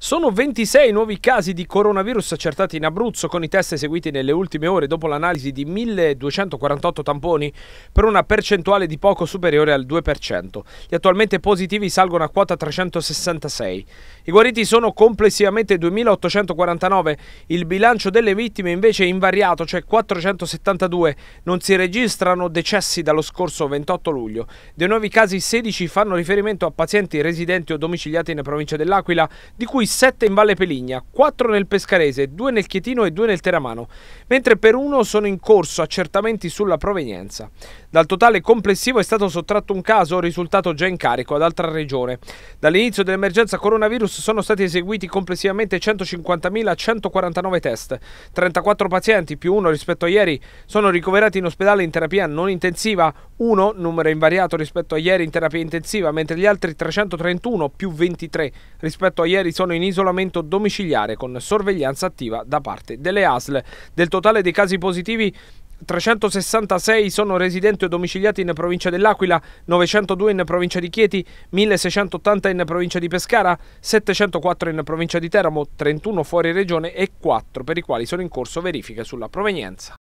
Sono 26 nuovi casi di coronavirus accertati in Abruzzo con i test eseguiti nelle ultime ore dopo l'analisi di 1248 tamponi per una percentuale di poco superiore al 2%. Gli attualmente positivi salgono a quota 366. I guariti sono complessivamente 2849, il bilancio delle vittime invece è invariato, cioè 472. Non si registrano decessi dallo scorso 28 luglio. Dei nuovi casi 16 fanno riferimento a pazienti residenti o domiciliati nelle provincia dell'Aquila, di cui 7 in Valle Peligna, 4 nel Pescarese, 2 nel Chietino e 2 nel Teramano, mentre per uno sono in corso accertamenti sulla provenienza. Dal totale complessivo è stato sottratto un caso risultato già in carico ad altra regione. Dall'inizio dell'emergenza coronavirus sono stati eseguiti complessivamente 150.149 test. 34 pazienti, più uno rispetto a ieri, sono ricoverati in ospedale in terapia non intensiva, uno, numero invariato rispetto a ieri in terapia intensiva, mentre gli altri 331 più 23 rispetto a ieri sono in isolamento domiciliare con sorveglianza attiva da parte delle ASL. Del totale dei casi positivi 366 sono residenti o domiciliati in provincia dell'Aquila, 902 in provincia di Chieti, 1680 in provincia di Pescara, 704 in provincia di Teramo, 31 fuori regione e 4 per i quali sono in corso verifiche sulla provenienza.